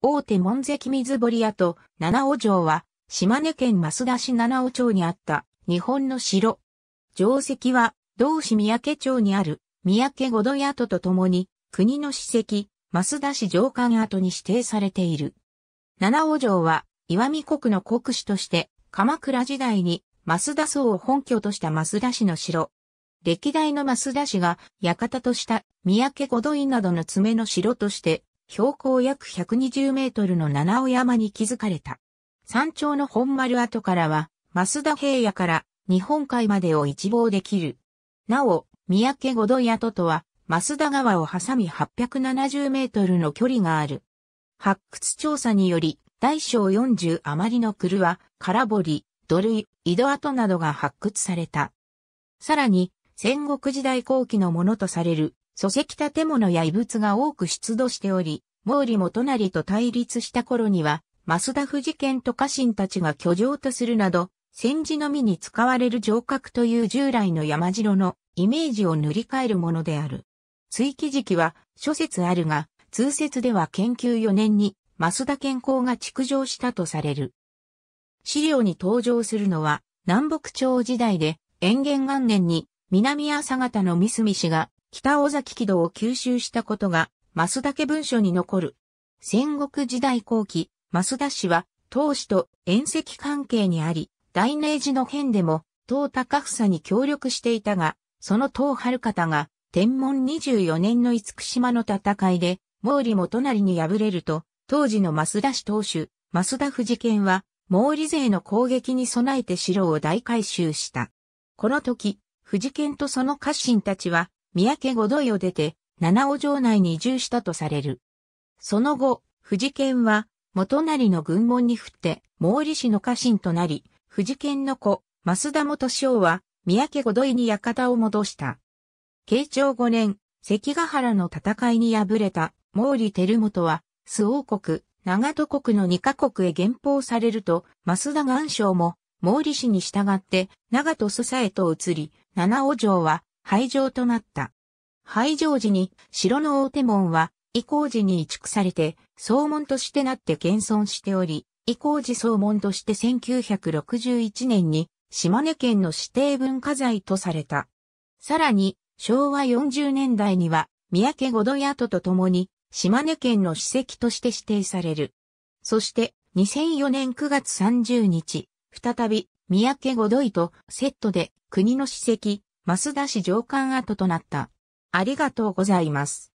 大手門跡水堀跡、七尾城は、島根県益田市七尾町にあった日本の城。城跡は、同市三宅町にある三宅五度屋とともに、国の史跡、益田市城館跡に指定されている。七尾城は、岩見国の国主として、鎌倉時代に益田荘を本拠とした益田市の城。歴代の益田氏が館とした三宅五度院などの爪の城として標高約120メートルの七尾山に築かれた。山頂の本丸跡からは、増田平野から日本海までを一望できる。なお、三宅五度跡とは、増田川を挟み870メートルの距離がある。発掘調査により、大小40余りの狂は、空堀、土塁、井戸跡などが発掘された。さらに、戦国時代後期のものとされる礎石建物や遺物が多く出土しており、毛利元就と対立した頃には、増田富士県と家臣たちが居城とするなど、戦時のみに使われる城郭という従来の山城のイメージを塗り替えるものである。追記時期は諸説あるが、通説では研究4年に増田健康が築城したとされる。資料に登場するのは南北朝時代で、延元元年に南朝方の三隅氏が北尾崎軌道を吸収したことが、増田家文書に残る。戦国時代後期、増田氏は、当氏と遠石関係にあり、大明寺の変でも、東高房に協力していたが、その東春方が、天文24年の五福島の戦いで、毛利元成に敗れると、当時の増田氏当主、増田士県は、毛利勢の攻撃に備えて城を大改修した。この時、富士県とその家臣たちは、三宅五度井を出て、七尾城内に移住したとされる。その後、藤健は、元成の軍門に振って、毛利氏の家臣となり、藤健の子、増田元将は、三宅五度井に館を戻した。慶長五年、関ヶ原の戦いに敗れた毛利輝元は、周王国、長戸国の二カ国へ減報されると、増田元将も、毛利氏に従って、長戸祖佐へと移り、七尾城は、廃城となった。廃城時に城の大手門は移行時に移築されて総門としてなって現存しており、移行時総門として1961年に島根県の指定文化財とされた。さらに昭和40年代には三宅五度屋とともに島根県の史跡として指定される。そして2004年9月30日、再び三宅五度井とセットで国の史跡増田市上官跡となった。ありがとうございます。